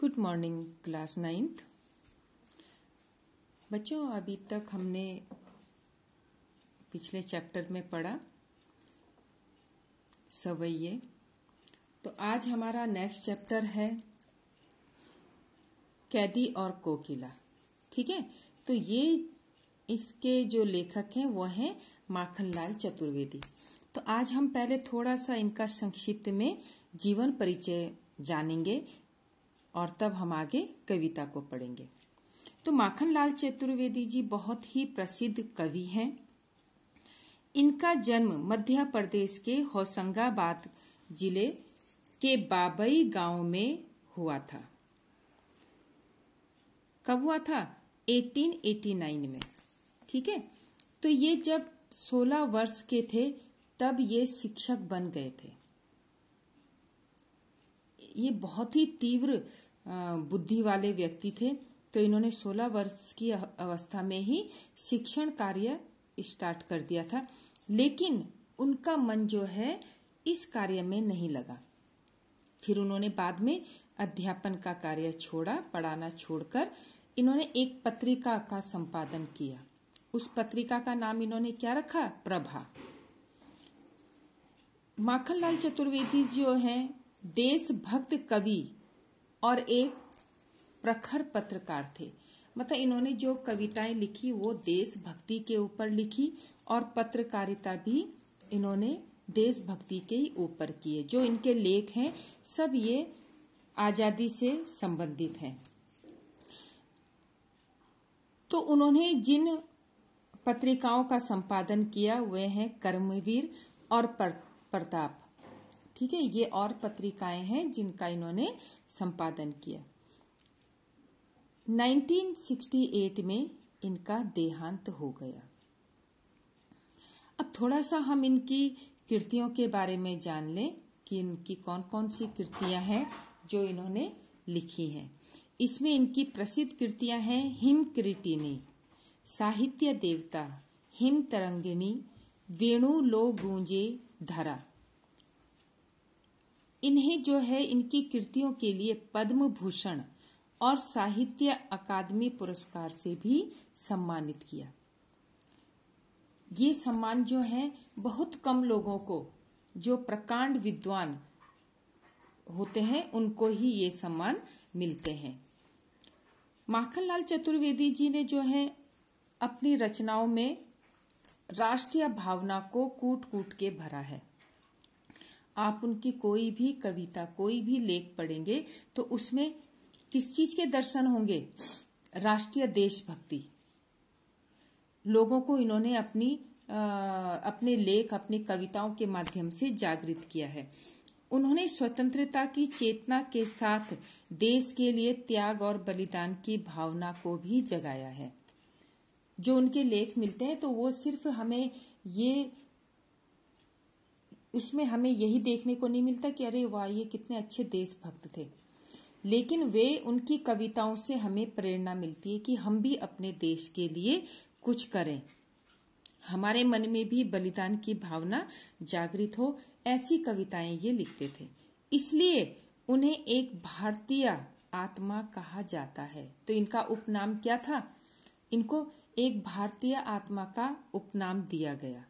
good morning class ninth बच्चों अभी तक हमने पिछले चैप्टर में पढ़ा सवैये तो आज हमारा नेक्स्ट चैप्टर है कैदी और कोकिला ठीक है तो ये इसके जो लेखक हैं वो हैं माखनलाल चतुर्वेदी तो आज हम पहले थोड़ा सा इनका संक्षिप्त में जीवन परिचय जानेंगे और तब हम आगे कविता को पढ़ेंगे तो माखनलाल चतुर्वेदी जी बहुत ही प्रसिद्ध कवि हैं इनका जन्म मध्य प्रदेश के होशंगाबाद जिले के बाबई गांव में हुआ था कब हुआ था 1889 में ठीक है तो ये जब 16 वर्ष के थे तब ये शिक्षक बन गए थे ये बहुत ही तीव्र बुद्धि वाले व्यक्ति थे तो इन्होंने 16 वर्ष की अवस्था में ही शिक्षण कार्य स्टार्ट कर दिया था लेकिन उनका मन जो है इस कार्य में नहीं लगा फिर उन्होंने बाद में अध्यापन का कार्य छोड़ा पढ़ाना छोड़कर इन्होंने एक पत्रिका का संपादन किया उस पत्रिका का नाम इन्होंने क्या रखा प्रभा माखनलाल चतुर्वेदी जो हैं देशभक्त कवि और एक प्रखर पत्रकार थे मतलब इन्होंने जो कविताएं लिखी वो देशभक्ति के ऊपर लिखी और पत्रकारिता भी इन्होंने देशभक्ति के ऊपर की है जो इनके लेख हैं सब ये आजादी से संबंधित हैं तो उन्होंने जिन पत्रिकाओं का संपादन किया वे हैं कर्मवीर और प्रताप ठीक है ये और पत्रिकाएं हैं जिनका इन्होंने संपादन किया 1968 में इनका देहांत हो गया अब थोड़ा सा हम इनकी कृतियों के बारे में जान लें कि इनकी कौन कौन सी कृतियां हैं जो इन्होंने लिखी हैं इसमें इनकी प्रसिद्ध कृतियां हैं हिम कृतिनी साहित्य देवता हिम तरंगिणी वेणु लो गूंजे धरा इन्हें जो है इनकी कृतियों के लिए पद्म भूषण और साहित्य अकादमी पुरस्कार से भी सम्मानित किया ये सम्मान जो है बहुत कम लोगों को जो प्रकांड विद्वान होते हैं उनको ही ये सम्मान मिलते हैं माखनलाल चतुर्वेदी जी ने जो है अपनी रचनाओं में राष्ट्रीय भावना को कूट कूट के भरा है आप उनकी कोई भी कविता कोई भी लेख पढ़ेंगे तो उसमें किस चीज के दर्शन होंगे राष्ट्रीय देशभक्ति लोगों को इन्होंने अपनी आ, अपने लेख अपनी कविताओं के माध्यम से जागृत किया है उन्होंने स्वतंत्रता की चेतना के साथ देश के लिए त्याग और बलिदान की भावना को भी जगाया है जो उनके लेख मिलते हैं तो वो सिर्फ हमें ये उसमें हमें यही देखने को नहीं मिलता कि अरे वाह ये कितने अच्छे देशभक्त थे लेकिन वे उनकी कविताओं से हमें प्रेरणा मिलती है कि हम भी अपने देश के लिए कुछ करें हमारे मन में भी बलिदान की भावना जागृत हो ऐसी कविताएं ये लिखते थे इसलिए उन्हें एक भारतीय आत्मा कहा जाता है तो इनका उपनाम क्या था इनको एक भारतीय आत्मा का उपनाम दिया गया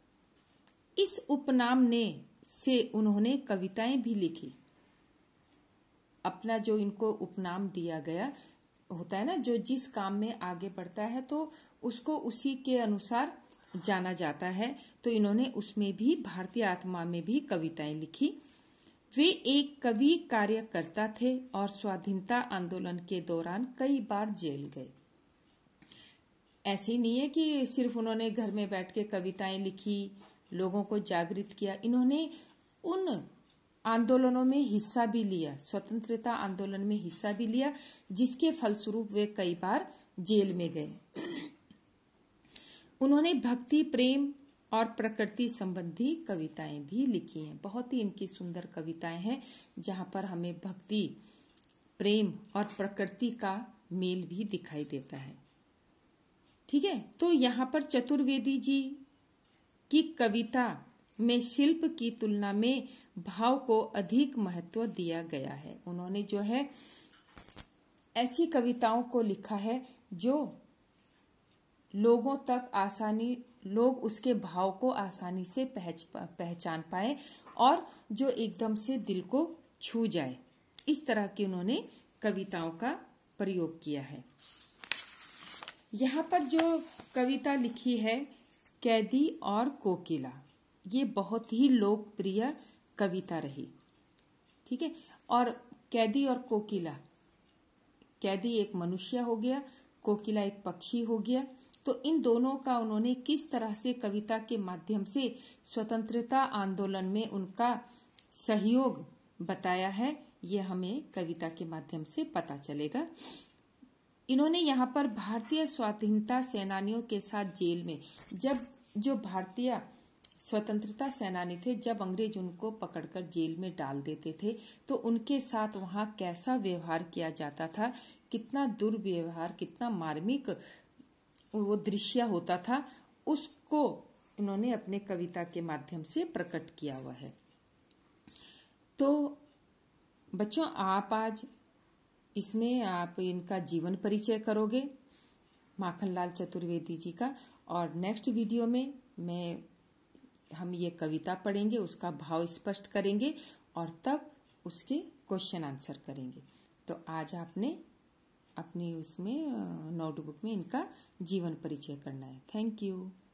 इस उपनाम ने से उन्होंने कविताएं भी लिखी अपना जो इनको उपनाम दिया गया होता है ना जो जिस काम में आगे बढ़ता है तो उसको उसी के अनुसार जाना जाता है तो इन्होंने उसमें भी भारतीय आत्मा में भी कविताएं लिखी वे एक कवि कार्यकर्ता थे और स्वाधीनता आंदोलन के दौरान कई बार जेल गए ऐसी नहीं है कि सिर्फ उन्होंने घर में बैठ के कविताएं लिखी लोगों को जागृत किया इन्होंने उन आंदोलनों में हिस्सा भी लिया स्वतंत्रता आंदोलन में हिस्सा भी लिया जिसके फलस्वरूप वे कई बार जेल में गए उन्होंने भक्ति प्रेम और प्रकृति संबंधी कविताएं भी लिखी हैं बहुत ही इनकी सुंदर कविताएं हैं जहां पर हमें भक्ति प्रेम और प्रकृति का मेल भी दिखाई देता है ठीक है तो यहाँ पर चतुर्वेदी जी कि कविता में शिल्प की तुलना में भाव को अधिक महत्व दिया गया है उन्होंने जो है ऐसी कविताओं को लिखा है जो लोगों तक आसानी लोग उसके भाव को आसानी से पहच पहचान पाए और जो एकदम से दिल को छू जाए इस तरह की उन्होंने कविताओं का प्रयोग किया है यहाँ पर जो कविता लिखी है कैदी और कोकिला ये बहुत ही लोकप्रिय कविता रही ठीक है और कैदी और कोकिला कैदी एक मनुष्य हो गया कोकिला एक पक्षी हो गया तो इन दोनों का उन्होंने किस तरह से कविता के माध्यम से स्वतंत्रता आंदोलन में उनका सहयोग बताया है ये हमें कविता के माध्यम से पता चलेगा इन्होंने यहाँ पर भारतीय स्वाधीनता सेनानियों के साथ जेल में जब जो भारतीय स्वतंत्रता सेनानी थे जब अंग्रेज उनको पकड़कर जेल में डाल देते थे तो उनके साथ वहां कैसा व्यवहार किया जाता था कितना दुर्व्यवहार कितना मार्मिक वो दृश्य होता था उसको उन्होंने अपने कविता के माध्यम से प्रकट किया हुआ है तो बच्चों आप आज इसमें आप इनका जीवन परिचय करोगे माखनलाल चतुर्वेदी जी का और नेक्स्ट वीडियो में मैं हम ये कविता पढ़ेंगे उसका भाव स्पष्ट करेंगे और तब उसके क्वेश्चन आंसर करेंगे तो आज आपने अपनी उसमें नोटबुक में इनका जीवन परिचय करना है थैंक यू